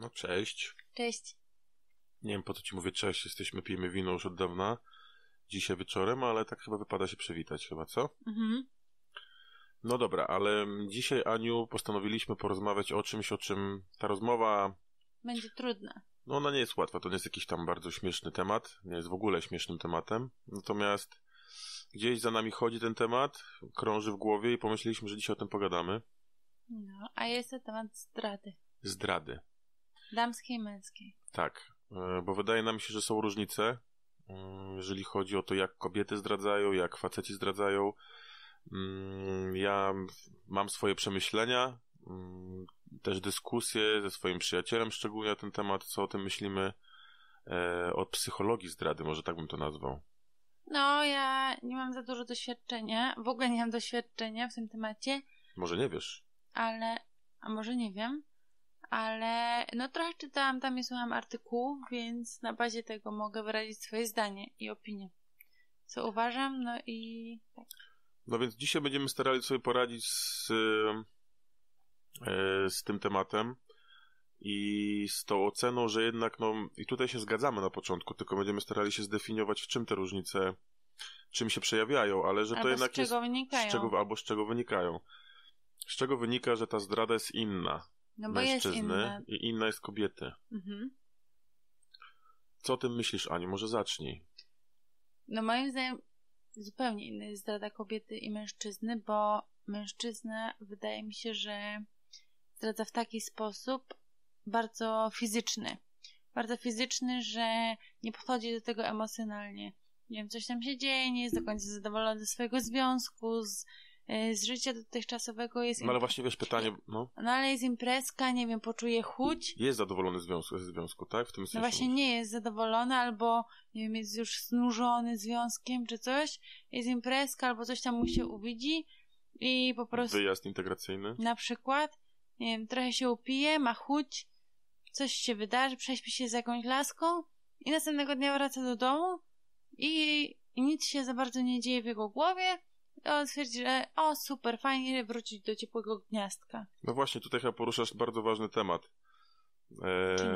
No cześć. Cześć. Nie wiem po co ci mówię cześć, jesteśmy, pijemy wino już od dawna, dzisiaj wieczorem, ale tak chyba wypada się przywitać chyba, co? Mhm. No dobra, ale dzisiaj Aniu postanowiliśmy porozmawiać o czymś, o czym ta rozmowa... Będzie trudna. No ona nie jest łatwa, to nie jest jakiś tam bardzo śmieszny temat, nie jest w ogóle śmiesznym tematem, natomiast gdzieś za nami chodzi ten temat, krąży w głowie i pomyśleliśmy, że dzisiaj o tym pogadamy. No, a jest to temat zdrady. Zdrady. Damskiej, męskiej. Tak, e, bo wydaje nam się, że są różnice, mm, jeżeli chodzi o to, jak kobiety zdradzają, jak faceci zdradzają. Mm, ja mam swoje przemyślenia, mm, też dyskusje ze swoim przyjacielem, szczególnie na ten temat, co o tym myślimy, e, od psychologii zdrady, może tak bym to nazwał. No, ja nie mam za dużo doświadczenia, w ogóle nie mam doświadczenia w tym temacie. Może nie wiesz. Ale, a może nie wiem ale no trochę czytałam tam i słucham artykułów, więc na bazie tego mogę wyrazić swoje zdanie i opinię. Co uważam, no i tak. No więc dzisiaj będziemy starali sobie poradzić z, e, z tym tematem i z tą oceną, że jednak, no i tutaj się zgadzamy na początku, tylko będziemy starali się zdefiniować, w czym te różnice, czym się przejawiają, ale że albo to jednak z czego jest, wynikają. Z czego, albo z czego wynikają. Z czego wynika, że ta zdrada jest inna, no mężczyzny i inna jest kobiety. Mhm. Co o tym myślisz, Ani? Może zacznij. No moim zdaniem zupełnie inna jest zdrada kobiety i mężczyzny, bo mężczyzna wydaje mi się, że zdradza w taki sposób bardzo fizyczny. Bardzo fizyczny, że nie podchodzi do tego emocjonalnie. Nie wiem, coś tam się dzieje, nie jest do końca zadowolony ze swojego związku, z E, z życia dotychczasowego jest... No ale właśnie wiesz, pytanie, no. No ale jest imprezka, nie wiem, poczuje chuć. Jest zadowolony związku, ze związku, tak? W tym no sensie. No właśnie mówisz. nie jest zadowolony albo, nie wiem, jest już znużony związkiem czy coś. Jest imprezka albo coś tam mu się uwidzi i po prostu... Wyjazd integracyjny. Na przykład, nie wiem, trochę się upije, ma chuć, coś się wydarzy, prześpi się z jakąś laską i następnego dnia wraca do domu i, i nic się za bardzo nie dzieje w jego głowie on stwierdzi, że o super, fajnie wrócić do ciepłego gniazdka. No właśnie, tutaj chyba poruszasz bardzo ważny temat. Eee, czy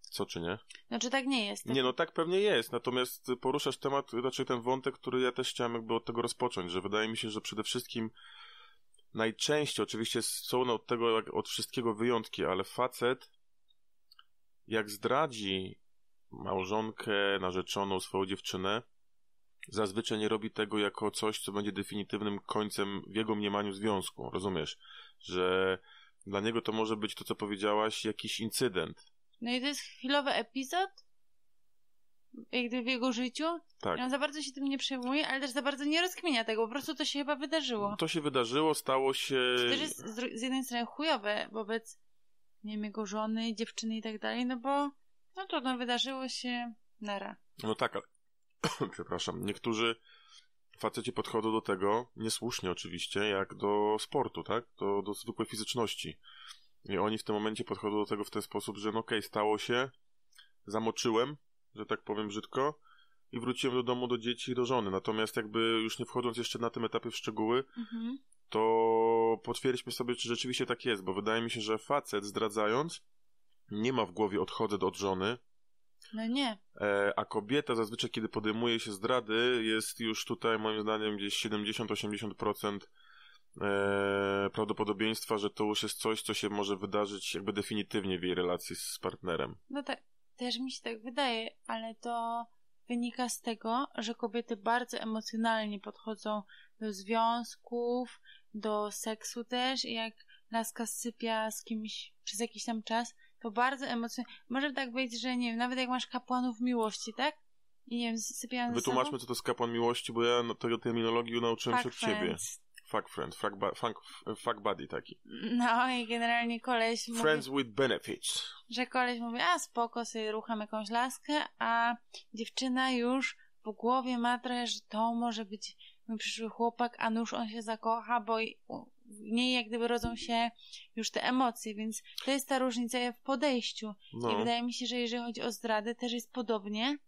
co czy nie? Znaczy tak nie jest. Tak? Nie, no tak pewnie jest, natomiast poruszasz temat, znaczy ten wątek, który ja też chciałem jakby od tego rozpocząć, że wydaje mi się, że przede wszystkim najczęściej, oczywiście są od tego, jak od wszystkiego wyjątki, ale facet jak zdradzi małżonkę, narzeczoną, swoją dziewczynę, zazwyczaj nie robi tego jako coś, co będzie definitywnym końcem w jego mniemaniu związku, rozumiesz? Że dla niego to może być to, co powiedziałaś, jakiś incydent. No i to jest chwilowy epizod? Jak w jego życiu? Tak. I on za bardzo się tym nie przejmuje, ale też za bardzo nie rozkminia tego, po prostu to się chyba wydarzyło. To się wydarzyło, stało się... To też jest z, z jednej strony chujowe wobec, nie wiem, jego żony, dziewczyny i tak dalej, no bo no to no, wydarzyło się nara. No tak, ale przepraszam, niektórzy faceci podchodzą do tego, niesłusznie oczywiście, jak do sportu, tak? Do, do zwykłej fizyczności. I oni w tym momencie podchodzą do tego w ten sposób, że no okej, okay, stało się, zamoczyłem, że tak powiem brzydko, i wróciłem do domu, do dzieci i do żony. Natomiast jakby już nie wchodząc jeszcze na tym etapie w szczegóły, mhm. to potwierdźmy sobie, czy rzeczywiście tak jest, bo wydaje mi się, że facet zdradzając nie ma w głowie odchodzę od żony, no nie. E, a kobieta zazwyczaj, kiedy podejmuje się zdrady, jest już tutaj moim zdaniem gdzieś 70-80% e, prawdopodobieństwa, że to już jest coś, co się może wydarzyć jakby definitywnie w jej relacji z partnerem. No tak, też mi się tak wydaje, ale to wynika z tego, że kobiety bardzo emocjonalnie podchodzą do związków, do seksu też jak laska sypia z kimś przez jakiś tam czas, to bardzo emocjonalnie. Może tak być, że nie wiem, nawet jak masz kapłanów miłości, tak? I nie wiem, sypiałem Wytłumaczmy, co to jest kapłan miłości, bo ja no, tego terminologii nauczyłem fuck się od ciebie. Fuck friend, fuck, fuck, fuck buddy taki. No i generalnie koleś Friends mówi, with benefits. Że koleś mówi, a spoko, sobie rucham jakąś laskę, a dziewczyna już w głowie ma trochę, że to może być mój przyszły chłopak, a nuż on się zakocha, bo i, w niej jak gdyby rodzą się już te emocje, więc to jest ta różnica w podejściu. No. I wydaje mi się, że jeżeli chodzi o zdradę, też jest podobnie,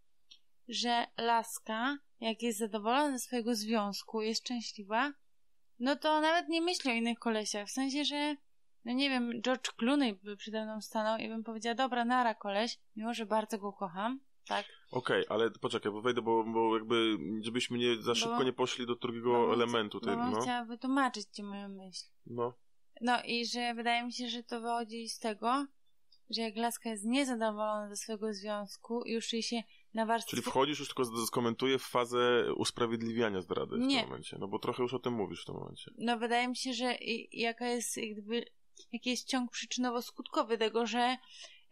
że laska, jak jest zadowolona ze swojego związku, jest szczęśliwa, no to nawet nie myśli o innych kolesiach. W sensie, że no nie wiem, George Clooney by przede mną stanął i bym powiedziała, dobra, nara koleś, mimo że bardzo go kocham, tak. Okej, okay, ale poczekaj, bo wejdę, bo, bo jakby, żebyśmy nie, za szybko bo, nie poszli do drugiego bo, elementu. Tej, bo no. chciała wytłumaczyć ci moją myśl. No. No i że wydaje mi się, że to wychodzi z tego, że jak laska jest niezadowolona ze swojego związku, już jej się nawarstwia... Czyli wchodzisz już tylko skomentuję w fazę usprawiedliwiania zdrady nie. w tym momencie, no bo trochę już o tym mówisz w tym momencie. No wydaje mi się, że jaka jest jakby, jaki jest ciąg przyczynowo-skutkowy tego, że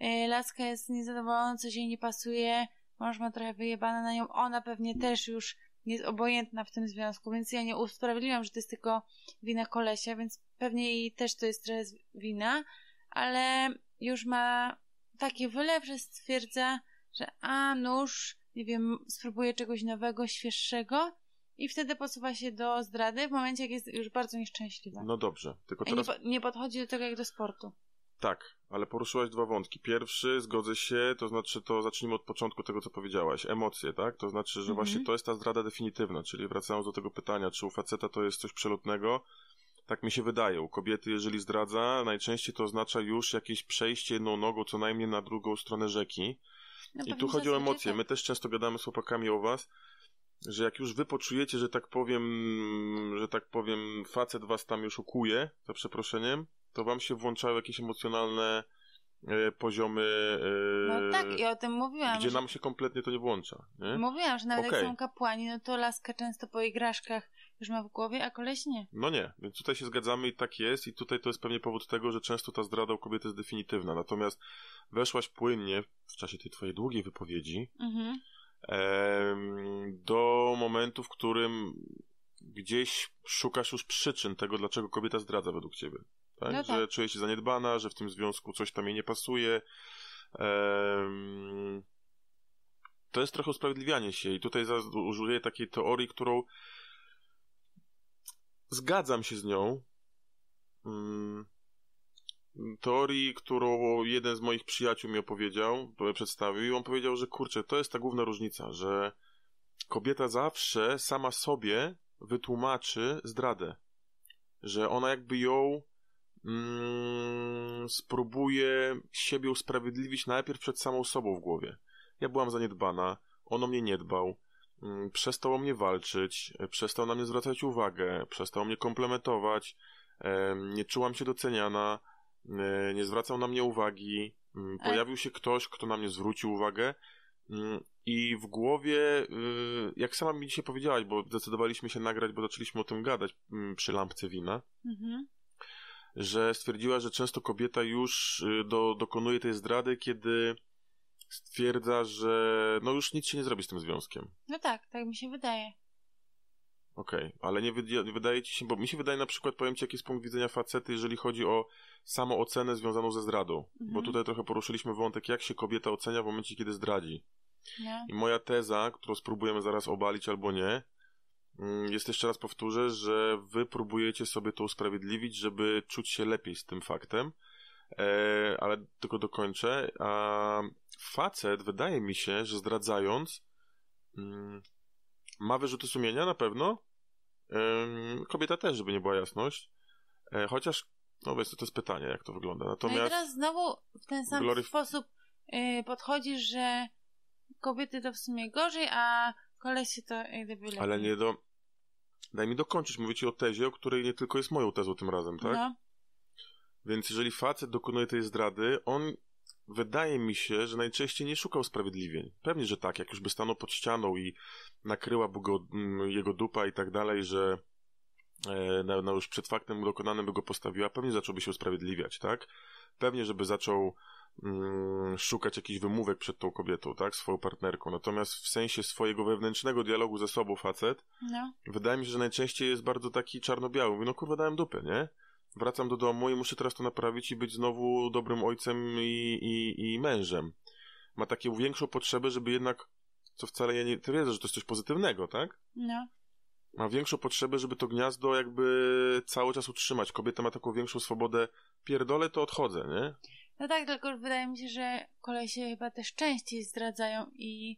Y, laska jest niezadowolona, coś jej nie pasuje, mąż ma trochę wyjebane na nią, ona pewnie też już jest obojętna w tym związku, więc ja nie usprawiedliwiam, że to jest tylko wina kolesia, więc pewnie jej też to jest trochę wina, ale już ma taki wylew, że stwierdza, że a, nóż, nie wiem, spróbuję czegoś nowego, świeższego i wtedy posuwa się do zdrady w momencie, jak jest już bardzo nieszczęśliwa. No dobrze, tylko teraz... Nie, po, nie podchodzi do tego jak do sportu. Tak, ale poruszyłaś dwa wątki. Pierwszy, zgodzę się, to znaczy to zacznijmy od początku tego, co powiedziałaś. Emocje, tak? To znaczy, że właśnie mhm. to jest ta zdrada definitywna, czyli wracając do tego pytania, czy u faceta to jest coś przelotnego, tak mi się wydaje. U kobiety, jeżeli zdradza, najczęściej to oznacza już jakieś przejście jedną nogą co najmniej na drugą stronę rzeki. No, I tu chodzi o emocje. Tak. My też często gadamy z chłopakami o was, że jak już wy poczujecie, że tak powiem, że tak powiem, facet was tam już ukuje, za przeproszeniem, to wam się włączały jakieś emocjonalne e, poziomy. E, no tak, i o tym mówiłam. Gdzie że... nam się kompletnie to nie włącza. Nie? Mówiłam, że nawet okay. jak są kapłani, no to laska często po igraszkach już ma w głowie, a koleś nie. No nie, więc tutaj się zgadzamy i tak jest, i tutaj to jest pewnie powód tego, że często ta zdrada u kobiety jest definitywna. Natomiast weszłaś płynnie w czasie tej twojej długiej wypowiedzi mhm. do momentu, w którym gdzieś szukasz już przyczyn tego, dlaczego kobieta zdradza według ciebie tak? No tak. Że czuje się zaniedbana, że w tym związku coś tam jej nie pasuje. Um, to jest trochę usprawiedliwianie się i tutaj użyję takiej teorii, którą zgadzam się z nią. Um, teorii, którą jeden z moich przyjaciół mi opowiedział, e, przedstawił i on powiedział, że kurczę, to jest ta główna różnica, że kobieta zawsze sama sobie wytłumaczy zdradę. Że ona jakby ją mm, spróbuję siebie usprawiedliwić najpierw przed samą sobą w głowie. Ja byłam zaniedbana, ono mnie nie dbał, mm, przestał o mnie walczyć, przestał na mnie zwracać uwagę, przestał mnie komplementować, e, nie czułam się doceniana, e, nie zwracał na mnie uwagi, mm, e. pojawił się ktoś, kto na mnie zwrócił uwagę, mm, i w głowie, y, jak sama mi dzisiaj powiedziałaś, bo zdecydowaliśmy się nagrać, bo zaczęliśmy o tym gadać mm, przy lampce wina, mhm że stwierdziła, że często kobieta już y, do, dokonuje tej zdrady, kiedy stwierdza, że no już nic się nie zrobi z tym związkiem. No tak, tak mi się wydaje. Okej, okay, ale nie, wydaje, nie wydaje ci się, bo mi się wydaje na przykład, powiem ci, jaki jest punkt widzenia facety, jeżeli chodzi o samo ocenę związaną ze zdradą. Mhm. Bo tutaj trochę poruszyliśmy wątek, jak się kobieta ocenia w momencie, kiedy zdradzi. Nie. No. I moja teza, którą spróbujemy zaraz obalić albo nie, Mm, jest jeszcze raz powtórzę, że wy próbujecie sobie to usprawiedliwić, żeby czuć się lepiej z tym faktem, e, ale tylko dokończę. A facet, wydaje mi się, że zdradzając, mm, ma wyrzuty sumienia na pewno. E, kobieta też, żeby nie była jasność. E, chociaż, no wiesz, to jest pytanie, jak to wygląda. Natomiast. No i teraz znowu w ten sam sposób yy, e, podchodzi, że kobiety to w sumie gorzej, a kolesie to jak e, gdyby lepiej. Ale nie do... Daj mi dokończyć, mówię ci o tezie, o której nie tylko jest moją tezą tym razem, tak? No. Więc jeżeli facet dokonuje tej zdrady, on wydaje mi się, że najczęściej nie szukał sprawiedliwień. Pewnie, że tak, jak już by stanął pod ścianą i nakryła go, mm, jego dupa i tak dalej, że e, na, na już przed faktem dokonanym by go postawiła, pewnie zacząłby się usprawiedliwiać, tak? Pewnie, żeby zaczął Mm, szukać jakichś wymówek przed tą kobietą, tak, swoją partnerką. Natomiast w sensie swojego wewnętrznego dialogu ze sobą facet, no. wydaje mi się, że najczęściej jest bardzo taki czarno-biały. Mówi, no kurwa, dałem dupę, nie? Wracam do domu i muszę teraz to naprawić i być znowu dobrym ojcem i, i, i mężem. Ma taką większą potrzebę, żeby jednak, co wcale ja nie, twierdzę, że to jest coś pozytywnego, tak? No ma większą potrzebę, żeby to gniazdo jakby cały czas utrzymać. Kobieta ma taką większą swobodę, pierdolę to odchodzę, nie? No tak, tylko wydaje mi się, że kolesie chyba też częściej zdradzają i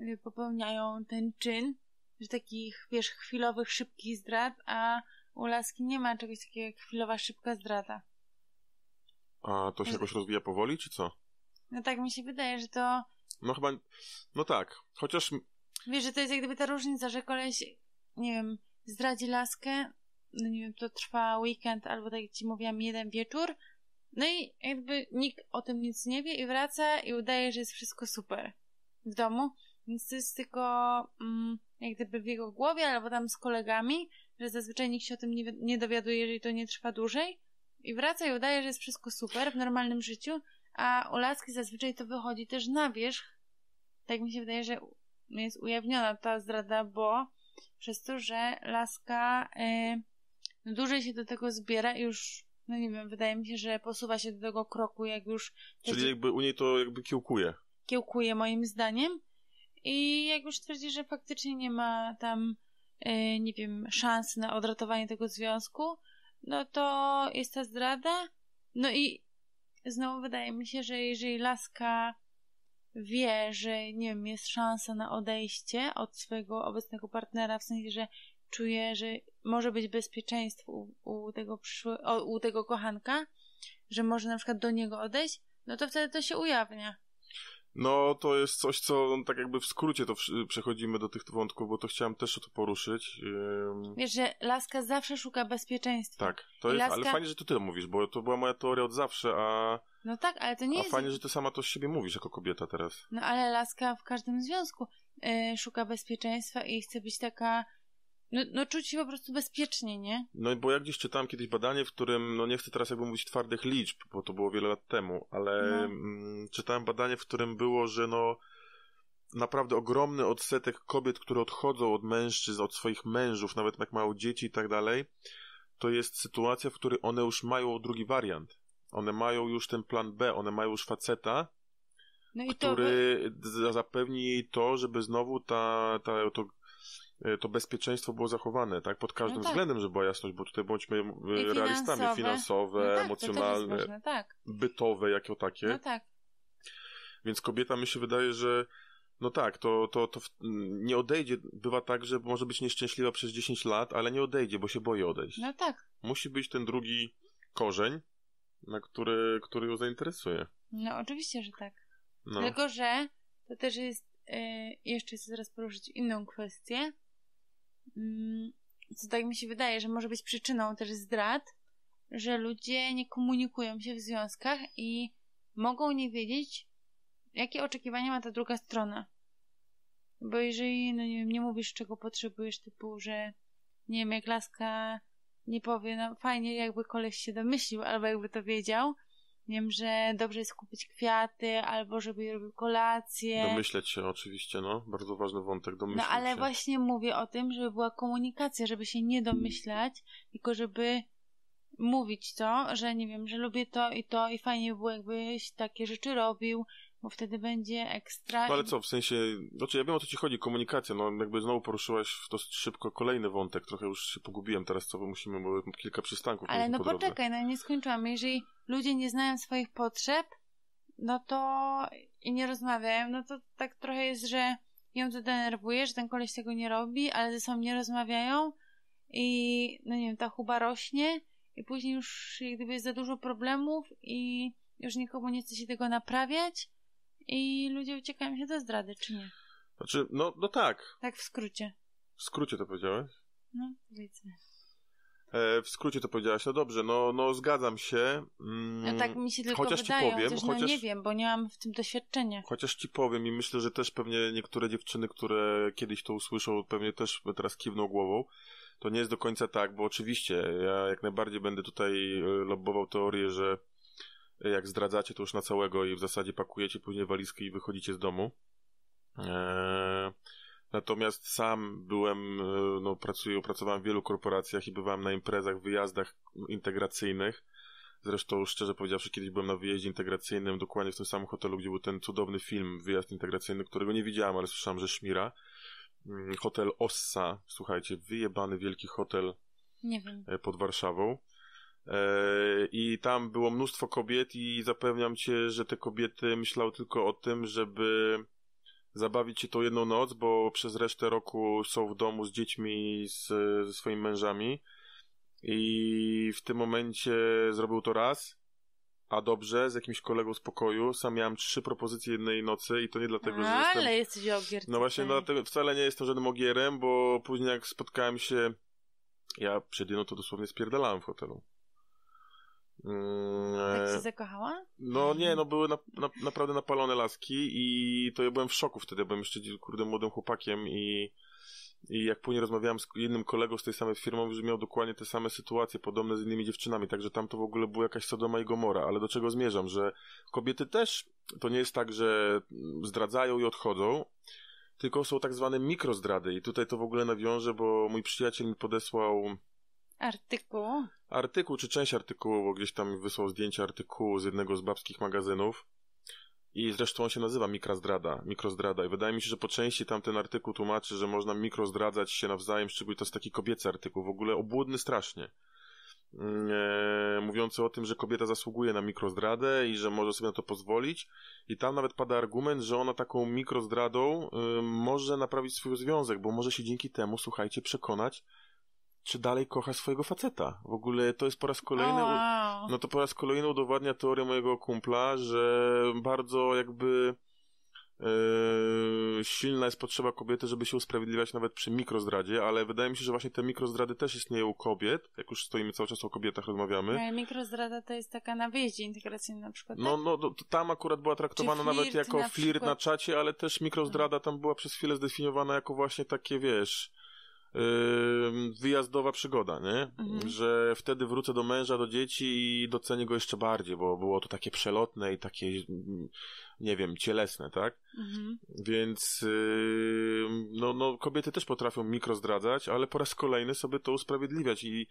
y, popełniają ten czyn, że takich, wiesz, chwilowych, szybkich zdrad, a u laski nie ma czegoś takiego jak chwilowa, szybka zdrada. A to się no. jakoś rozwija powoli, czy co? No tak mi się wydaje, że to... No chyba... No tak, chociaż... Wiesz, że to jest jak gdyby ta różnica, że koleś, nie wiem, zdradzi laskę, no nie wiem, to trwa weekend albo tak jak ci mówiłam, jeden wieczór, no i jakby nikt o tym nic nie wie i wraca i udaje, że jest wszystko super w domu. Więc to jest tylko mm, jak gdyby w jego głowie albo tam z kolegami, że zazwyczaj nikt się o tym nie, nie dowiaduje, jeżeli to nie trwa dłużej. I wraca i udaje, że jest wszystko super w normalnym życiu, a u laski zazwyczaj to wychodzi też na wierzch. Tak mi się wydaje, że jest ujawniona ta zdrada, bo przez to, że laska y, no dłużej się do tego zbiera i już no nie wiem, wydaje mi się, że posuwa się do tego kroku, jak już... Czyli jakby u niej to jakby kiełkuje. Kiełkuje moim zdaniem. I jak już twierdzi, że faktycznie nie ma tam, yy, nie wiem, szans na odratowanie tego związku, no to jest ta zdrada. No i znowu wydaje mi się, że jeżeli laska wie, że nie wiem, jest szansa na odejście od swojego obecnego partnera, w sensie, że czuję, że może być bezpieczeństwo u, u tego przyszły, o, u tego kochanka, że może na przykład do niego odejść, no to wtedy to się ujawnia. No, to jest coś, co no, tak jakby w skrócie to przechodzimy do tych wątków, bo to chciałem też o to poruszyć. Wiesz, że laska zawsze szuka bezpieczeństwa. Tak, to I jest, laska... ale fajnie, że ty to mówisz, bo to była moja teoria od zawsze, a. No tak, ale to nie a jest. A fajnie, że ty sama to z siebie mówisz jako kobieta teraz. No ale laska w każdym związku y, szuka bezpieczeństwa i chce być taka no, no czuć się po prostu bezpiecznie, nie? No bo ja gdzieś czytałem kiedyś badanie, w którym, no nie chcę teraz jakby mówić twardych liczb, bo to było wiele lat temu, ale no. mm, czytałem badanie, w którym było, że no naprawdę ogromny odsetek kobiet, które odchodzą od mężczyzn, od swoich mężów, nawet jak mają dzieci i tak dalej, to jest sytuacja, w której one już mają drugi wariant. One mają już ten plan B, one mają już faceta, no który zapewni jej to, żeby znowu ta, ta, to E, to bezpieczeństwo było zachowane, tak? Pod każdym no tak. względem, że była jasność, bo tutaj bądźmy e, finansowe. realistami, finansowe, no tak, emocjonalne, tak. bytowe, jako takie. No tak. Więc kobieta, mi się wydaje, że no tak, to, to, to nie odejdzie. Bywa tak, że może być nieszczęśliwa przez 10 lat, ale nie odejdzie, bo się boi odejść. No tak. Musi być ten drugi korzeń, na który, który ją zainteresuje. No oczywiście, że tak. No. Tylko, że to też jest, yy, jeszcze chcę zaraz poruszyć inną kwestię, Mm, co tak mi się wydaje, że może być przyczyną też zdrad, że ludzie nie komunikują się w związkach i mogą nie wiedzieć, jakie oczekiwania ma ta druga strona. Bo jeżeli, no nie wiem, nie mówisz czego potrzebujesz, typu, że nie wiem, jak laska nie powie, no fajnie jakby koleś się domyślił, albo jakby to wiedział, wiem, że dobrze jest kupić kwiaty, albo żeby robił kolację. Domyśleć się oczywiście, no, bardzo ważny wątek, no, domyśleć No ale się. właśnie mówię o tym, żeby była komunikacja, żeby się nie domyślać, tylko żeby mówić to, że nie wiem, że lubię to i to i fajnie by było jakbyś takie rzeczy robił, bo wtedy będzie ekstra. No ale co, w sensie, znaczy ja wiem o co ci chodzi, komunikacja, no jakby znowu poruszyłaś dosyć szybko kolejny wątek, trochę już się pogubiłem teraz, co musimy, bo kilka przystanków. Ale no podrobne. poczekaj, no nie skończyłam. Jeżeli ludzie nie znają swoich potrzeb, no to i nie rozmawiają, no to tak trochę jest, że ją to denerwuje, że ten koleś tego nie robi, ale ze sobą nie rozmawiają i no nie wiem, ta chuba rośnie i później już jak gdyby jest za dużo problemów i już nikomu nie chce się tego naprawiać i ludzie uciekają się do zdrady, czy nie? Znaczy, no, no tak. Tak w skrócie. W skrócie to powiedziałeś? No, widzę. E, w skrócie to powiedziałaś, no dobrze, no, no zgadzam się. Mm, no tak mi się tylko chociaż wydaje, ci powiem, chociaż, no chociaż nie wiem, bo nie mam w tym doświadczenia. Chociaż ci powiem i myślę, że też pewnie niektóre dziewczyny, które kiedyś to usłyszą, pewnie też teraz kiwną głową. To nie jest do końca tak, bo oczywiście ja jak najbardziej będę tutaj e, lobbował teorię, że jak zdradzacie to już na całego i w zasadzie pakujecie później walizki i wychodzicie z domu. Eee, natomiast sam byłem, e, no pracuję, pracowałem w wielu korporacjach i bywałem na imprezach, wyjazdach integracyjnych. Zresztą, szczerze powiedziawszy, kiedyś byłem na wyjeździe integracyjnym, dokładnie w tym samym hotelu, gdzie był ten cudowny film, wyjazd integracyjny, którego nie widziałem, ale słyszałem, że szmira. Mm, hotel Ossa, słuchajcie, wyjebany wielki hotel e, pod Warszawą. E, I tam było mnóstwo kobiet i zapewniam cię, że te kobiety myślały tylko o tym, żeby zabawić się tą jedną noc, bo przez resztę roku są w domu z dziećmi, z, ze swoimi mężami. I w tym momencie zrobił to raz, a dobrze, z jakimś kolegą z pokoju. Sam miałem trzy propozycje jednej nocy i to nie dlatego, a, że jestem... Ale jesteś ogier. No właśnie, no dlatego wcale nie jestem żadnym ogierem, bo później jak spotkałem się... Ja przed jedną to dosłownie spierdalałem w hotelu. Tak mm, się e, zakochała? No nie, no były na, na, naprawdę napalone laski i to ja byłem w szoku wtedy, byłem jeszcze kurde młodym chłopakiem i, i jak później rozmawiałem z innym kolegą z tej samej firmy, że miał dokładnie te same sytuacje podobne z innymi dziewczynami, także tam to w ogóle była jakaś Sodoma i Gomora, ale do czego zmierzam, że kobiety też, to nie jest tak, że zdradzają i odchodzą, tylko są tak zwane mikrozdrady i tutaj to w ogóle nawiążę, bo mój przyjaciel mi podesłał Artykuł? Artykuł, czy część artykułu, bo gdzieś tam wysłał zdjęcie artykułu z jednego z babskich magazynów. I zresztą on się nazywa mikrozdrada, mikrozdrada. I wydaje mi się, że po części tam ten artykuł tłumaczy, że można mikrozdradzać się nawzajem, szczególnie to jest taki kobiecy artykuł, w ogóle obłudny strasznie. Mm, e, mówiący o tym, że kobieta zasługuje na mikrozdradę i że może sobie na to pozwolić. I tam nawet pada argument, że ona taką mikrozdradą y, może naprawić swój związek, bo może się dzięki temu, słuchajcie, przekonać, czy dalej kocha swojego faceta. W ogóle to jest po raz kolejny, oh, no to po raz kolejny udowadnia teorię mojego kumpla, że bardzo jakby e, silna jest potrzeba kobiety, żeby się usprawiedliwiać nawet przy mikrozdradzie, ale wydaje mi się, że właśnie te mikrozdrady też istnieją u kobiet, jak już stoimy cały czas o kobietach, rozmawiamy. No, mikrozdrada to jest taka na wyjeździe integracyjna na przykład. No, tak? No, no tam akurat była traktowana nawet jako na flirt przykład... na czacie, ale też mikrozdrada tam była przez chwilę zdefiniowana jako właśnie takie, wiesz wyjazdowa przygoda, nie? Mhm. Że wtedy wrócę do męża, do dzieci i docenię go jeszcze bardziej, bo było to takie przelotne i takie, mm, nie wiem, cielesne, tak? Mhm. Więc no, no, kobiety też potrafią mikro zdradzać, ale po raz kolejny sobie to usprawiedliwiać i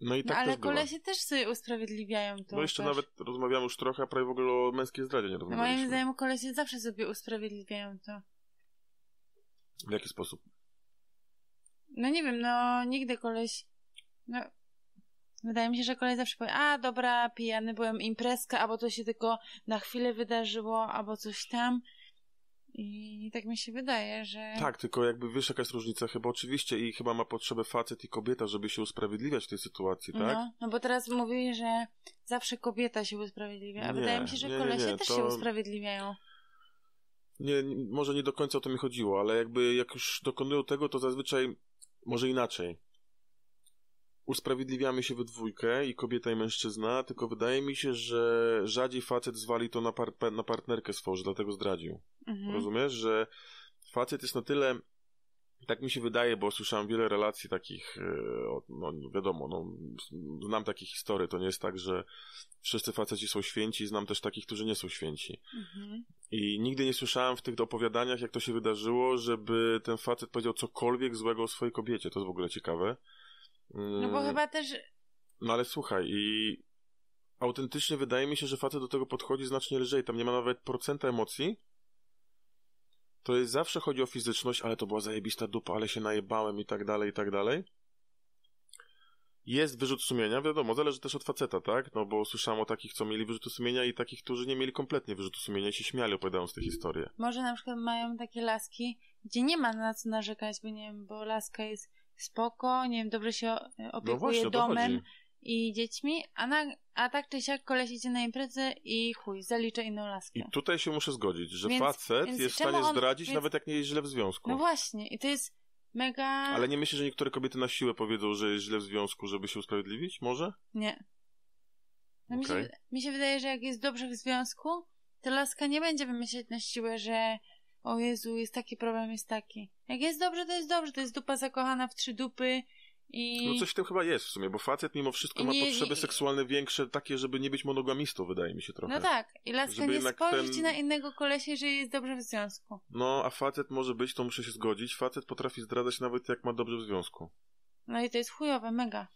no i no tak no, ale też kolesie też sobie usprawiedliwiają to. No jeszcze też. nawet rozmawiamy już trochę, a prawie w ogóle o męskiej zdradzie nie rozmawialiśmy. No moim zdaniem kolesie zawsze sobie usprawiedliwiają to. W jaki sposób? No nie wiem, no nigdy koleś. No, wydaje mi się, że koleś zawsze powie, a dobra, pijany byłem imprezka, albo to się tylko na chwilę wydarzyło, albo coś tam. I tak mi się wydaje, że. Tak, tylko jakby wiesz, jakaś różnica chyba oczywiście i chyba ma potrzebę facet i kobieta, żeby się usprawiedliwiać w tej sytuacji, tak? No, no bo teraz mówili, że zawsze kobieta się usprawiedliwia, a nie, wydaje mi się, że nie, kolesie nie, też to... się usprawiedliwiają nie, może nie do końca o to mi chodziło, ale jakby jak już dokonują tego, to zazwyczaj może inaczej. Usprawiedliwiamy się we dwójkę i kobieta i mężczyzna, tylko wydaje mi się, że rzadziej facet zwali to na, par na partnerkę sworzy, dlatego zdradził. Mhm. Rozumiesz, że facet jest na tyle tak mi się wydaje, bo słyszałem wiele relacji takich, e, no wiadomo, no, znam takie historie, to nie jest tak, że wszyscy faceci są święci, znam też takich, którzy nie są święci. Mhm. I nigdy nie słyszałem w tych opowiadaniach, jak to się wydarzyło, żeby ten facet powiedział cokolwiek złego o swojej kobiecie. To jest w ogóle ciekawe. No bo mm. chyba też. No ale słuchaj, i autentycznie wydaje mi się, że facet do tego podchodzi znacznie lżej. Tam nie ma nawet procenta emocji. To jest zawsze chodzi o fizyczność, ale to była zajebista dupa, ale się najebałem i tak dalej, i tak dalej. Jest wyrzut sumienia, wiadomo, zależy też od faceta, tak? No bo słyszałam o takich, co mieli wyrzut sumienia i takich, którzy nie mieli kompletnie wyrzutu sumienia i się śmiali opowiadając te historię. Może na przykład mają takie laski, gdzie nie ma na co narzekać, bo nie wiem, bo laska jest spoko, nie wiem, dobrze się no opiekuje no właśnie, domem i dziećmi, a, na, a tak czy siak koleś idzie na imprezę i chuj, zaliczę inną laskę. I tutaj się muszę zgodzić, że więc, facet więc jest w stanie on, zdradzić, więc... nawet jak nie jest źle w związku. No właśnie, i to jest mega... Ale nie myślisz, że niektóre kobiety na siłę powiedzą, że jest źle w związku, żeby się usprawiedliwić? Może? Nie. No okay. mi, się, mi się wydaje, że jak jest dobrze w związku, to laska nie będzie wymyślać na siłę, że o Jezu, jest taki problem, jest taki. Jak jest dobrze, to jest dobrze, to jest dupa zakochana w trzy dupy, i... No coś w tym chyba jest w sumie, bo facet mimo wszystko nie, ma potrzeby nie, seksualne większe, takie, żeby nie być monogamistą, wydaje mi się trochę. No tak, i laska nie spojrzy ten... na innego kolesia, jeżeli jest dobrze w związku. No, a facet może być, to muszę się zgodzić, facet potrafi zdradzać nawet jak ma dobrze w związku. No i to jest chujowe, mega.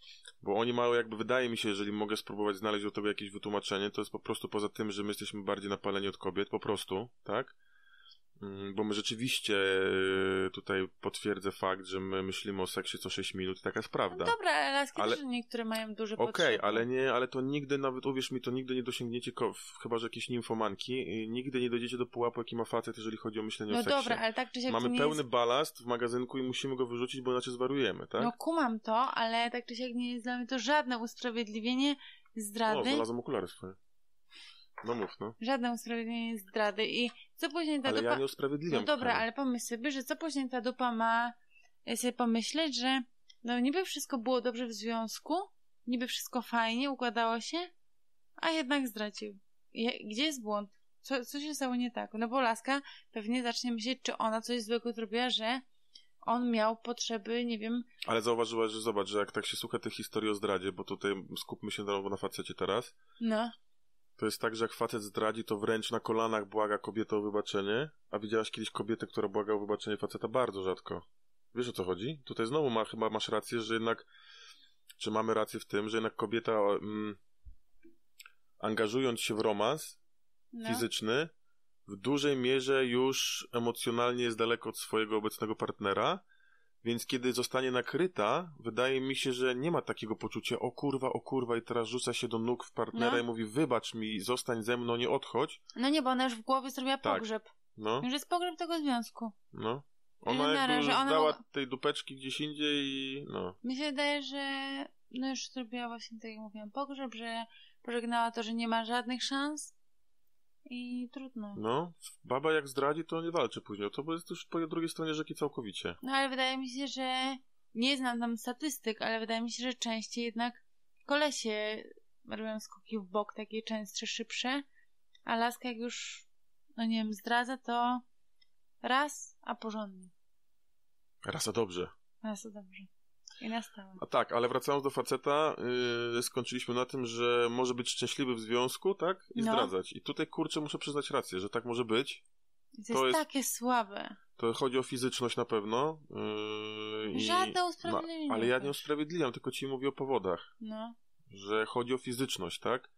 Bo oni mają jakby, wydaje mi się, jeżeli mogę spróbować znaleźć do tego jakieś wytłumaczenie, to jest po prostu poza tym, że my jesteśmy bardziej napaleni od kobiet, po prostu, tak? Mm, bo my rzeczywiście e, tutaj potwierdzę fakt, że my myślimy o seksie co 6 minut, taka jest prawda. No dobra, ale laski ale... też niektóre mają duże okay, potrzeby. Okej, ale ale to nigdy, nawet uwierz mi, to nigdy nie dosięgniecie, chyba że jakieś nimfomanki, nigdy nie dojdziecie do pułapu, jaki ma facet, jeżeli chodzi o myślenie no o seksie. No dobra, ale tak czy siak Mamy pełny jest... balast w magazynku i musimy go wyrzucić, bo inaczej zwarujemy, tak? No kumam to, ale tak czy siak nie jest dla mnie to żadne usprawiedliwienie zdrady. O, znalazłem okulary swoje. No mów, no. Żadne usprawiedliwienie zdrady. I co później ta ale dupa... ja nie usprawiedliwiam. No dobra, ale pomyśl sobie, że co później ta dupa ma e, sobie pomyśleć, że no niby wszystko było dobrze w związku, niby wszystko fajnie układało się, a jednak zdradził. Gdzie jest błąd? Co, co się stało nie tak? No bo laska pewnie zacznie myśleć, czy ona coś złego zrobiła, że on miał potrzeby, nie wiem. Ale zauważyłaś, że zobacz, że jak tak się słucha tych historii o zdradzie, bo tutaj skupmy się na, na facecie teraz. No. To jest tak, że jak facet zdradzi, to wręcz na kolanach błaga kobietę o wybaczenie, a widziałaś kiedyś kobietę, która błaga o wybaczenie faceta bardzo rzadko. Wiesz o co chodzi? Tutaj znowu ma, chyba masz rację, że jednak, czy mamy rację w tym, że jednak kobieta mm, angażując się w romans no. fizyczny, w dużej mierze już emocjonalnie jest daleko od swojego obecnego partnera, więc kiedy zostanie nakryta, wydaje mi się, że nie ma takiego poczucia, o kurwa, o kurwa, i teraz rzuca się do nóg w partnera no. i mówi, wybacz mi, zostań ze mną, nie odchodź. No nie, bo ona już w głowie zrobiła tak. pogrzeb. No. Już jest pogrzeb tego związku. No. Ona że jakby już ona dała tej dupeczki gdzieś indziej i no. Mi się wydaje, że no już zrobiła właśnie, tak jak mówiłam, pogrzeb, że pożegnała to, że nie ma żadnych szans i trudno. No, baba jak zdradzi, to nie walczy później o to, bo jest już po drugiej stronie rzeki całkowicie. No ale wydaje mi się, że nie znam tam statystyk, ale wydaje mi się, że częściej jednak kolesie robią skoki w bok, takie częstsze, szybsze, a laska jak już, no nie wiem, zdradza, to raz, a porządnie. Raz a dobrze. Raz a dobrze. I A tak, ale wracając do faceta, yy, skończyliśmy na tym, że może być szczęśliwy w związku, tak? I no. zdradzać. I tutaj, kurczę, muszę przyznać rację, że tak może być. To jest, to jest takie słabe. To chodzi o fizyczność na pewno. Yy, Żadne usprawiedliwienie. No, ale ja nie tak. usprawiedliwiam, tylko ci mówię o powodach. No. Że chodzi o fizyczność, tak?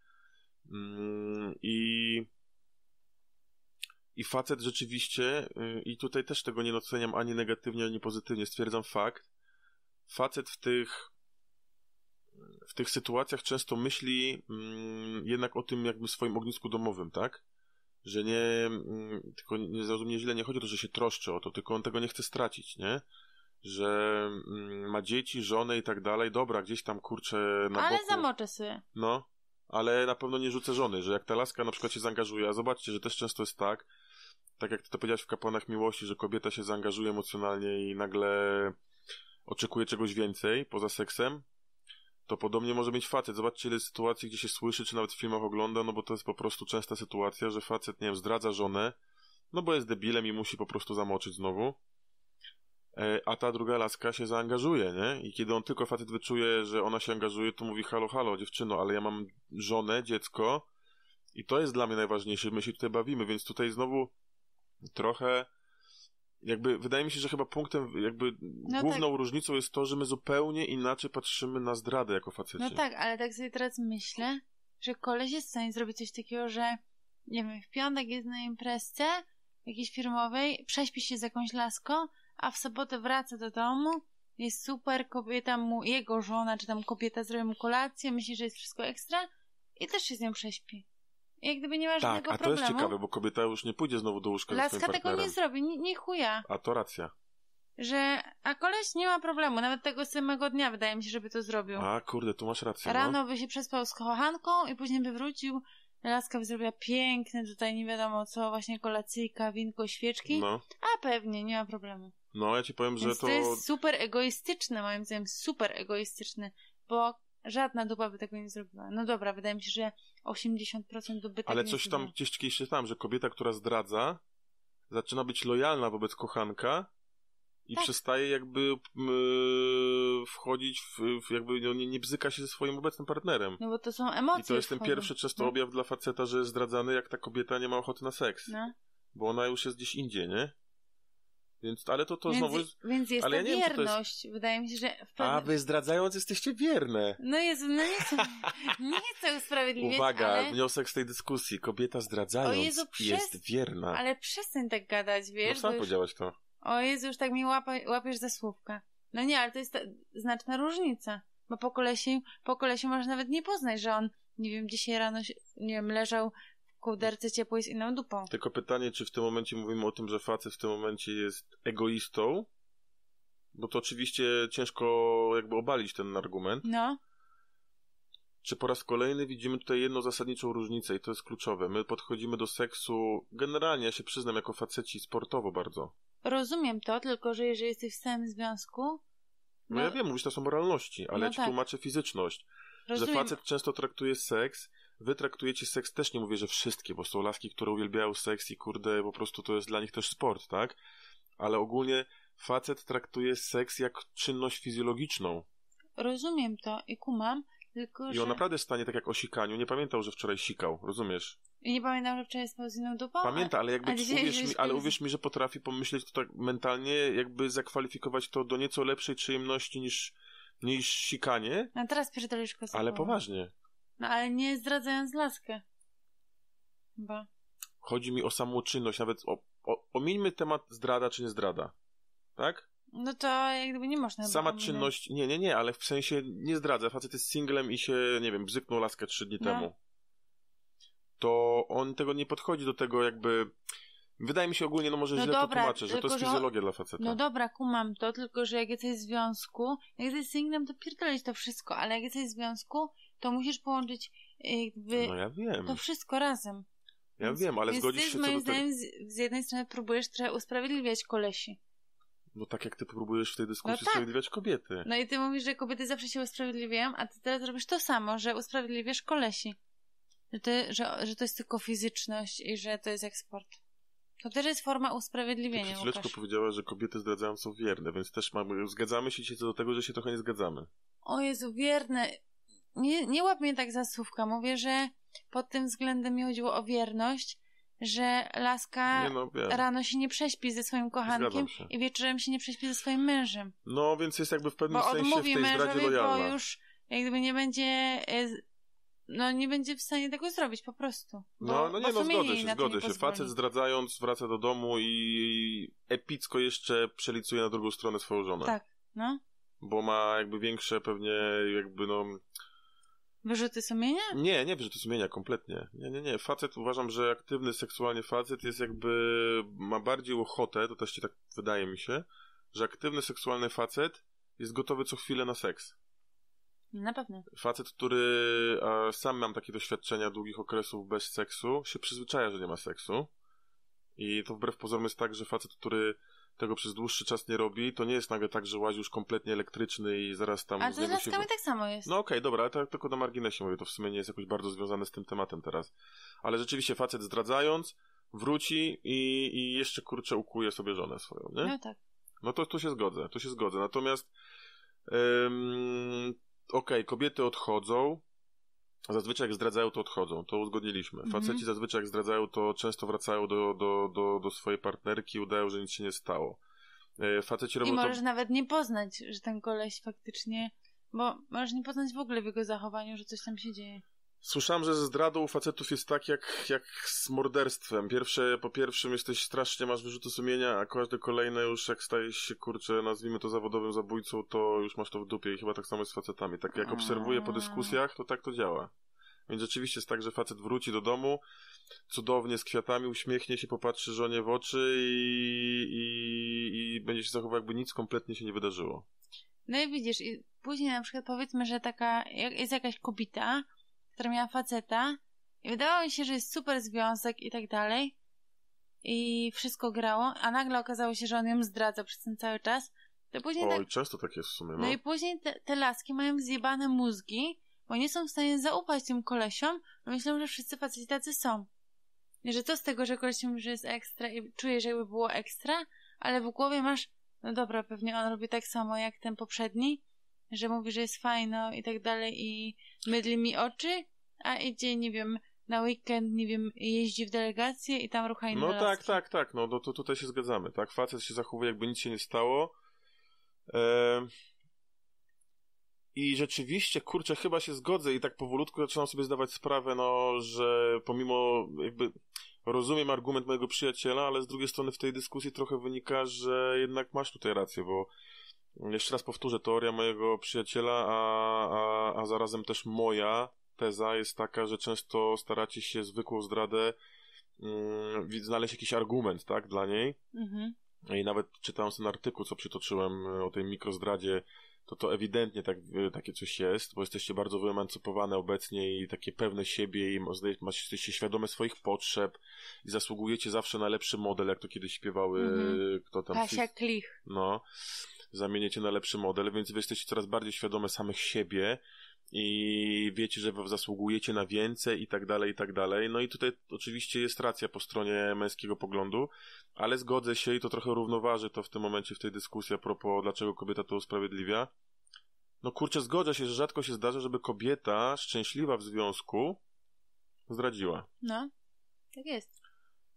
Yy, I... I facet rzeczywiście, yy, i tutaj też tego nie doceniam ani negatywnie, ani pozytywnie, stwierdzam fakt, facet w tych w tych sytuacjach często myśli mm, jednak o tym jakby swoim ognisku domowym, tak? Że nie, mm, tylko nie zrozumie źle, nie chodzi o to, że się troszczy o to, tylko on tego nie chce stracić, nie? Że mm, ma dzieci, żonę i tak dalej, dobra, gdzieś tam kurczę na Ale boku. zamoczę sobie. No, ale na pewno nie rzucę żony, że jak ta laska na przykład się zaangażuje, a zobaczcie, że też często jest tak, tak jak ty to powiedziałeś w Kapłanach Miłości, że kobieta się zaangażuje emocjonalnie i nagle oczekuje czegoś więcej poza seksem, to podobnie może mieć facet. Zobaczcie ile sytuacji, gdzie się słyszy, czy nawet w filmach ogląda, no bo to jest po prostu częsta sytuacja, że facet, nie wiem, zdradza żonę, no bo jest debilem i musi po prostu zamoczyć znowu. E, a ta druga laska się zaangażuje, nie? I kiedy on tylko facet wyczuje, że ona się angażuje, to mówi: Halo, halo, dziewczyno, ale ja mam żonę, dziecko, i to jest dla mnie najważniejsze. My się tutaj bawimy, więc tutaj znowu trochę jakby wydaje mi się, że chyba punktem, jakby no tak. główną tak. różnicą jest to, że my zupełnie inaczej patrzymy na zdradę jako faceci. No tak, ale tak sobie teraz myślę, że koleś jest w stanie zrobić coś takiego, że nie wiem, w piątek jest na imprezie, jakiejś firmowej, prześpi się z jakąś laską, a w sobotę wraca do domu, jest super, kobieta mu, jego żona, czy tam kobieta zrobi mu kolację, myśli, że jest wszystko ekstra i też się z nią prześpi jak gdyby nie ma tak, żadnego problemu. Tak, a to problemu. jest ciekawe, bo kobieta już nie pójdzie znowu do łóżka Laska ze swoim tego nie zrobi, nie, nie chuja. A to racja. Że, a koleś nie ma problemu, nawet tego samego dnia wydaje mi się, żeby to zrobił. A kurde, tu masz rację. No. Rano no. by się przespał z kochanką i później by wrócił, laska by zrobiła piękne tutaj nie wiadomo co, właśnie kolacyjka, winko, świeczki. No. A pewnie, nie ma problemu. No, ja ci powiem, Więc że to... to jest super egoistyczne, moim zdaniem, super egoistyczne, bo żadna dupa by tego nie zrobiła. No dobra, wydaje mi się, że 80% dobytek. Ale coś tam gdzieś kiedyś czytałem, że kobieta, która zdradza, zaczyna być lojalna wobec kochanka i tak. przestaje jakby yy, wchodzić w, w jakby no, nie, nie bzyka się ze swoim obecnym partnerem. No bo to są emocje. I to jest ten wchodzą. pierwszy często no. objaw dla faceta, że jest zdradzany, jak ta kobieta nie ma ochoty na seks. No. Bo ona już jest gdzieś indziej, nie? Więc, ale to, to więc, znowu jest... Więc jest ale to ja wierność. Wiem, jest... Wydaje mi się, że... Pewnym... A, wy zdradzając jesteście wierne. No Jezu, no nie chcę, nie chcę usprawiedliwiać, Uwaga, ale... wniosek z tej dyskusji. Kobieta zdradzając Jezu, przez... jest wierna. Ale przestań tak gadać, wiesz? No sam już... to. O Jezu, już tak mi łapa... łapiesz za słówka. No nie, ale to jest ta... znaczna różnica. Bo po kolesie, po kolesi możesz nawet nie poznać, że on, nie wiem, dzisiaj rano, nie wiem, leżał kołderce ciepłej z inną dupą. Tylko pytanie, czy w tym momencie mówimy o tym, że facet w tym momencie jest egoistą? Bo to oczywiście ciężko jakby obalić ten argument. No. Czy po raz kolejny widzimy tutaj jedną zasadniczą różnicę i to jest kluczowe. My podchodzimy do seksu generalnie, ja się przyznam, jako faceci sportowo bardzo. Rozumiem to, tylko że jeżeli jesteś w samym związku, no, no ja wiem, mówisz teraz o moralności, ale no ja ci tak. tłumaczę fizyczność. Rozumiem. Że facet często traktuje seks wy traktujecie seks też, nie mówię, że wszystkie, bo są laski, które uwielbiają seks i kurde, po prostu to jest dla nich też sport, tak? Ale ogólnie facet traktuje seks jak czynność fizjologiczną. Rozumiem to i kumam, tylko I on naprawdę stanie tak jak o sikaniu. Nie pamiętał, że wczoraj sikał, rozumiesz? I nie pamiętam, że wczoraj spał z inną dupą. Pamięta, ale jakby uwierz mi, ale uwierz mi, że potrafi pomyśleć to tak mentalnie, jakby zakwalifikować to do nieco lepszej przyjemności niż, niż sikanie. A teraz pierdolisz Ale poważnie. No ale nie zdradzając laskę. Chyba. Chodzi mi o czynność. nawet o, o, temat zdrada czy nie zdrada. Tak? No to jak gdyby nie można. Sama czynność, nie, nie, nie, ale w sensie nie zdradza. Facet jest singlem i się, nie wiem, bzyknął laskę trzy dni no. temu. To on tego nie podchodzi do tego jakby... Wydaje mi się ogólnie, no może no źle dobra, to tłumaczę, że to jest fizjologia że... dla faceta. No dobra, kumam to, tylko że jak jesteś w związku, jak jesteś singlem, to pierdolić to wszystko, ale jak jesteś w związku, to musisz połączyć e, jakby no ja wiem. to wszystko razem. Ja więc, wiem, ale więc zgodzisz ty, się moim zdaniem, z, z, jednej strony próbujesz trochę usprawiedliwiać kolesi. No tak jak ty próbujesz w tej dyskusji no tak. usprawiedliwiać kobiety. No i ty mówisz, że kobiety zawsze się usprawiedliwiają, a ty teraz robisz to samo, że usprawiedliwiasz kolesi. Że, ty, że, że to jest tylko fizyczność i że to jest eksport. To też jest forma usprawiedliwienia. Ty powiedziała, że kobiety zdradzają są wierne, więc też mamy, zgadzamy się co do tego, że się trochę nie zgadzamy. O Jezu, wierne nie, nie łap mnie tak za słówka. Mówię, że pod tym względem mi chodziło o wierność, że laska no, rano się nie prześpi ze swoim kochankiem i wieczorem się nie prześpi ze swoim mężem. No, więc jest jakby w pewnym bo sensie w tej zdradzie lojalna. Bo już jak gdyby nie będzie e, no nie będzie w stanie tego zrobić po prostu. no, no nie, no zgodzę się, zgodzę się. Facet zdradzając wraca do domu i epicko jeszcze przelicuje na drugą stronę swoją żonę. Tak, no. Bo ma jakby większe pewnie jakby no Wyrzuty sumienia? Nie, nie wyrzuty sumienia, kompletnie. Nie, nie, nie. Facet, uważam, że aktywny seksualnie facet jest jakby, ma bardziej ochotę, to też ci tak wydaje mi się, że aktywny seksualny facet jest gotowy co chwilę na seks. Na pewno. Facet, który a sam mam takie doświadczenia długich okresów bez seksu, się przyzwyczaja, że nie ma seksu. I to wbrew pozorom jest tak, że facet, który tego przez dłuższy czas nie robi, to nie jest nagle tak, że łazi już kompletnie elektryczny i zaraz tam... A to z laskami znaczy, się... tak samo jest. No okej, okay, dobra, ale tak tylko na marginesie mówię, to w sumie nie jest jakoś bardzo związane z tym tematem teraz. Ale rzeczywiście facet zdradzając, wróci i, i jeszcze kurczę ukuje sobie żonę swoją, nie? No tak. No to tu się zgodzę, tu się zgodzę. Natomiast ym, okej, okay, kobiety odchodzą, Zazwyczaj jak zdradzają, to odchodzą. To uzgodniliśmy. Mhm. Faceci zazwyczaj jak zdradzają, to często wracają do, do, do, do swojej partnerki, udają, że nic się nie stało. E, faceci robią I możesz to... nawet nie poznać, że ten koleś faktycznie... Bo możesz nie poznać w ogóle w jego zachowaniu, że coś tam się dzieje. Słyszałem, że ze zdradą u facetów jest tak jak, jak z morderstwem. Pierwsze, po pierwszym jesteś strasznie, masz wyrzuty sumienia, a każde kolejne już jak stajesz się, kurczę, nazwijmy to zawodowym zabójcą, to już masz to w dupie i chyba tak samo jest z facetami. Tak jak obserwuję po dyskusjach, to tak to działa. Więc rzeczywiście jest tak, że facet wróci do domu, cudownie z kwiatami, uśmiechnie się, popatrzy żonie w oczy i, i, i będzie się zachował, jakby nic kompletnie się nie wydarzyło. No i widzisz, i później na przykład powiedzmy, że taka jest jakaś kobieta, która miała faceta i wydawało mi się, że jest super związek i tak dalej i wszystko grało, a nagle okazało się, że on ją zdradza przez ten cały czas. To później tak... często tak jest w sumie, no. No i później te, te laski mają zjebane mózgi, bo nie są w stanie zaufać tym kolesiom, bo myślą, że wszyscy faceci tacy są. I że to z tego, że koleś mówi, że jest ekstra i że jakby było ekstra, ale w głowie masz, no dobra, pewnie on robi tak samo jak ten poprzedni, że mówi, że jest fajno i tak dalej i mydli mi oczy, a idzie, nie wiem, na weekend, nie wiem, jeździ w delegację i tam rucha inne No tak, laski. tak, tak, tak, no to, to tutaj się zgadzamy, tak? Facet się zachowuje, jakby nic się nie stało. I rzeczywiście, kurczę, chyba się zgodzę i tak powolutku zaczynam sobie zdawać sprawę, no, że pomimo jakby rozumiem argument mojego przyjaciela, ale z drugiej strony w tej dyskusji trochę wynika, że jednak masz tutaj rację, bo jeszcze raz powtórzę, teoria mojego przyjaciela, a, a, a zarazem też moja teza jest taka, że często staracie się zwykłą zdradę yy, znaleźć jakiś argument, tak, dla niej. Mhm. I nawet czytałem ten artykuł, co przytoczyłem e, o tej mikrozdradzie, to to ewidentnie tak, e, takie coś jest, bo jesteście bardzo wyemancypowane obecnie i takie pewne siebie i jesteście świadome swoich potrzeb i zasługujecie zawsze na lepszy model, jak to kiedyś śpiewały mm -hmm. kto tam... Kasia Klich. No. Zamienicie na lepszy model, więc wy jesteście coraz bardziej świadome samych siebie i wiecie, że zasługujecie na więcej i tak dalej, i tak dalej. No i tutaj oczywiście jest racja po stronie męskiego poglądu, ale zgodzę się i to trochę równoważy to w tym momencie w tej dyskusji a propos dlaczego kobieta to usprawiedliwia. No kurczę, zgodzę się, że rzadko się zdarza, żeby kobieta szczęśliwa w związku zdradziła. No, tak jest.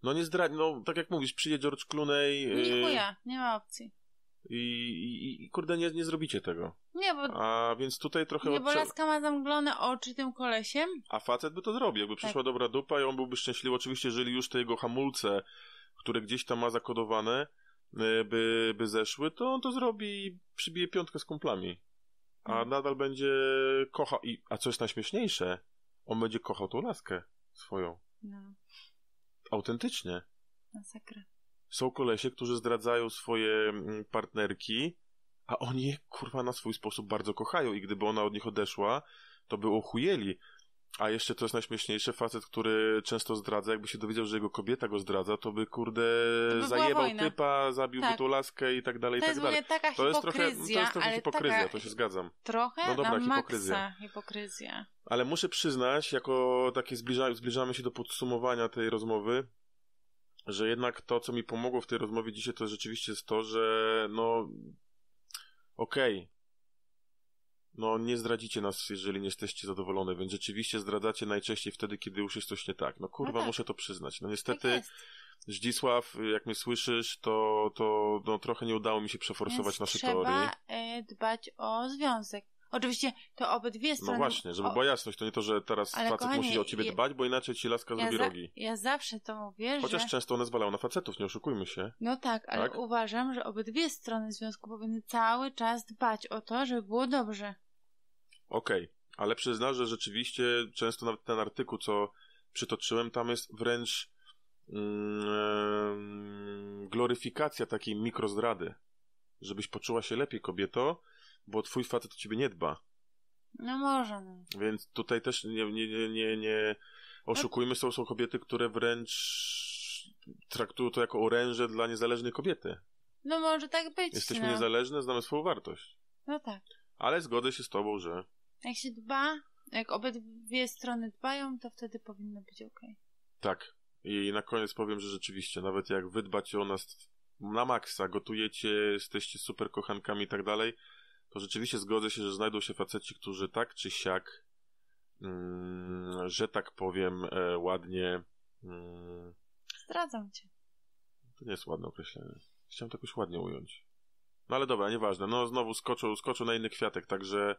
No nie zdradzi, no tak jak mówisz, przyjedzie George Clooney... Nie no y, chuja, nie ma opcji. I, i, i kurde, nie, nie zrobicie tego. Nie, bo. A więc tutaj trochę. Nie, bo laska ma zamglone oczy tym kolesiem. A facet by to zrobił, jakby przyszła tak. dobra dupa i on byłby szczęśliwy. Oczywiście, jeżeli już te jego hamulce, które gdzieś tam ma zakodowane, e, by, by zeszły, to on to zrobi i przybije piątkę z kumplami. A hmm. nadal będzie kochał. I, a co jest najśmieszniejsze, on będzie kochał tą laskę swoją. No. Autentycznie. Masakra są kolesie, którzy zdradzają swoje mm, partnerki, a oni je, kurwa, na swój sposób bardzo kochają i gdyby ona od nich odeszła, to by ochujeli. A jeszcze to jest najśmieszniejsze, facet, który często zdradza, jakby się dowiedział, że jego kobieta go zdradza, to by kurde to by zajebał typa, zabiłby tak. tą laskę i tak dalej, to i tak dalej. Taka to jest trochę, no, to jest trochę hipokryzja, to się zgadzam. Trochę? No dobra, hipokryzja. hipokryzja. Ale muszę przyznać, jako takie zbliża, zbliżamy się do podsumowania tej rozmowy, że jednak to, co mi pomogło w tej rozmowie dzisiaj, to rzeczywiście jest to, że no okej, okay. no nie zdradzicie nas, jeżeli nie jesteście zadowolone, więc rzeczywiście zdradzacie najczęściej wtedy, kiedy już jest coś nie tak. No kurwa, no tak. muszę to przyznać. No niestety... Tak Zdzisław, jak mnie słyszysz, to, to no, trochę nie udało mi się przeforsować Więc naszej trzeba teorii. Trzeba dbać o związek. Oczywiście to obydwie no strony... No właśnie, żeby o... była jasność, to nie to, że teraz Ale facet kochanie, musi o ciebie je... dbać, bo inaczej ci laska ja zrobi za... rogi. Ja zawsze to mówię, Chociaż że... często one zwalają na facetów, nie oszukujmy się. No tak, ale tak? uważam, że obydwie strony związku powinny cały czas dbać o to, żeby było dobrze. Okej, okay. ale przyznasz, że rzeczywiście często nawet ten artykuł, co przytoczyłem, tam jest wręcz mm, gloryfikacja takiej mikrozdrady. Żebyś poczuła się lepiej, kobieto, bo twój facet o ciebie nie dba. No może. No. Więc tutaj też nie, nie, nie, nie, nie oszukujmy, są, są kobiety, które wręcz traktują to jako oręże dla niezależnej kobiety. No może tak być. Jesteśmy no. niezależne, znamy swoją wartość. No tak. Ale zgodzę się z tobą, że... Jak się dba, jak obydwie strony dbają, to wtedy powinno być ok. Tak. I na koniec powiem, że rzeczywiście, nawet jak wy o nas na maksa, gotujecie, jesteście super kochankami i tak dalej, to rzeczywiście zgodzę się, że znajdą się faceci, którzy tak czy siak, mm, że tak powiem, e, ładnie. Zdradzam mm, Zdradzą cię. To nie jest ładne określenie. Chciałem to jakoś ładnie ująć. No ale dobra, nieważne. No znowu skoczą, na inny kwiatek, także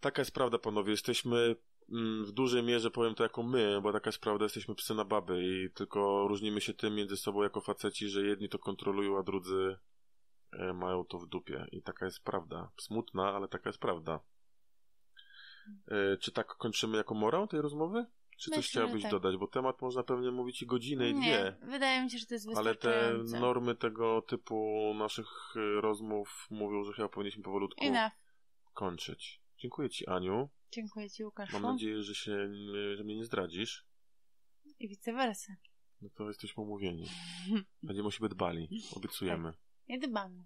taka jest prawda, panowie. Jesteśmy mm, w dużej mierze, powiem to jako my, bo taka jest prawda, jesteśmy psy na baby i tylko różnimy się tym między sobą jako faceci, że jedni to kontrolują, a drudzy E, mają to w dupie. I taka jest prawda. Smutna, ale taka jest prawda. E, czy tak kończymy jako morał tej rozmowy? Czy coś Myślę, chciałabyś tak. dodać? Bo temat można pewnie mówić i godzinę i Nie, dwie. Wydaje mi się, że to jest wystarczające. Ale te normy tego typu naszych e, rozmów mówią, że chyba powinniśmy powolutku Enough. kończyć. Dziękuję Ci, Aniu. Dziękuję Ci, Łukasz Mam nadzieję, że, się, że mnie nie zdradzisz. I vice versa. No to jesteśmy umówieni. Będziemy o siebie dbali. Obiecujemy. Tak. é de bang?